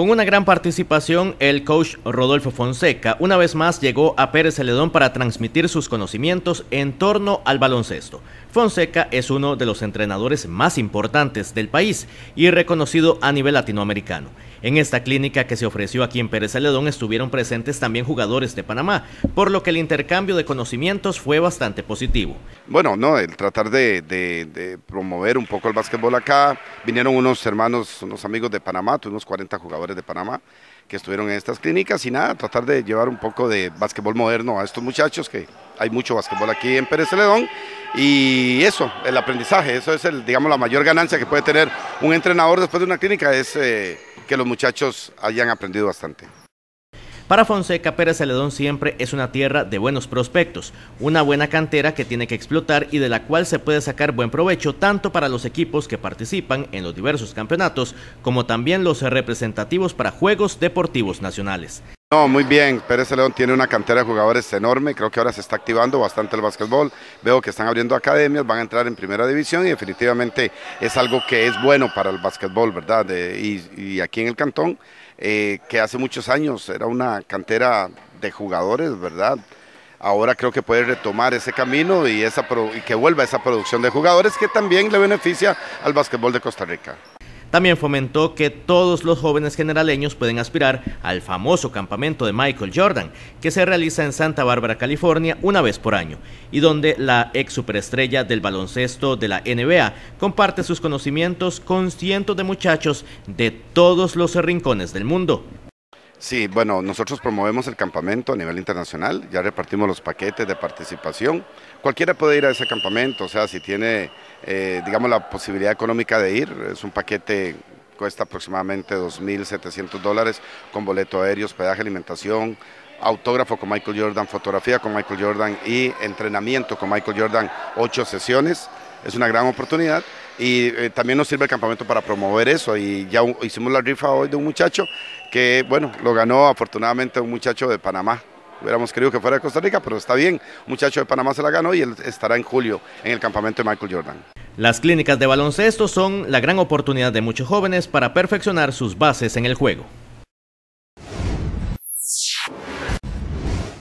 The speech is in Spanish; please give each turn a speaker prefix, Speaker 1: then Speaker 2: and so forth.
Speaker 1: Con una gran participación, el coach Rodolfo Fonseca una vez más llegó a Pérez Celedón para transmitir sus conocimientos en torno al baloncesto. Fonseca es uno de los entrenadores más importantes del país y reconocido a nivel latinoamericano. En esta clínica que se ofreció aquí en Pérez Celedón estuvieron presentes también jugadores de Panamá, por lo que el intercambio de conocimientos fue bastante positivo.
Speaker 2: Bueno, no, el tratar de, promover un poco el básquetbol acá, vinieron unos hermanos, unos amigos de Panamá, unos 40 jugadores de Panamá que estuvieron en estas clínicas y nada, tratar de llevar un poco de básquetbol moderno a estos muchachos que hay mucho básquetbol aquí en Pérez Celedón y eso, el aprendizaje, eso es digamos, la mayor ganancia que puede tener un entrenador después de una clínica, es eh, que los muchachos hayan aprendido bastante.
Speaker 1: Para Fonseca, Pérez Celedón siempre es una tierra de buenos prospectos, una buena cantera que tiene que explotar y de la cual se puede sacar buen provecho tanto para los equipos que participan en los diversos campeonatos como también los representativos para Juegos Deportivos Nacionales.
Speaker 2: No, muy bien. Pérez León tiene una cantera de jugadores enorme. Creo que ahora se está activando bastante el básquetbol. Veo que están abriendo academias, van a entrar en primera división y definitivamente es algo que es bueno para el básquetbol, ¿verdad? y, aquí en el cantón, eh, que hace muchos años era una cantera de jugadores, ¿verdad? Ahora creo que puede retomar ese camino y, y que vuelva esa producción de jugadores que también le beneficia al básquetbol de Costa Rica.
Speaker 1: También fomentó que todos los jóvenes generaleños pueden aspirar al famoso campamento de Michael Jordan, que se realiza en Santa Bárbara, California, una vez por año, y donde la ex superestrella del baloncesto de la NBA comparte sus conocimientos con cientos de muchachos de todos los rincones del mundo.
Speaker 2: Sí, bueno, nosotros promovemos el campamento a nivel internacional, ya repartimos los paquetes de participación. Cualquiera puede ir a ese campamento, o sea, si tiene, eh, digamos, la posibilidad económica de ir, es un paquete cuesta aproximadamente 2.700 dólares con boleto aéreo, hospedaje, alimentación, autógrafo con Michael Jordan, fotografía con Michael Jordan y entrenamiento con Michael Jordan, ocho sesiones es una gran oportunidad y eh, también nos sirve el campamento para promover eso y ya hicimos la rifa hoy de un muchacho que bueno, lo ganó afortunadamente un muchacho de Panamá. Hubiéramos querido que fuera de Costa Rica, pero está bien. Un muchacho de Panamá se la ganó y él estará en julio en el campamento de Michael Jordan.
Speaker 1: Las clínicas de baloncesto son la gran oportunidad de muchos jóvenes para perfeccionar sus bases en el juego.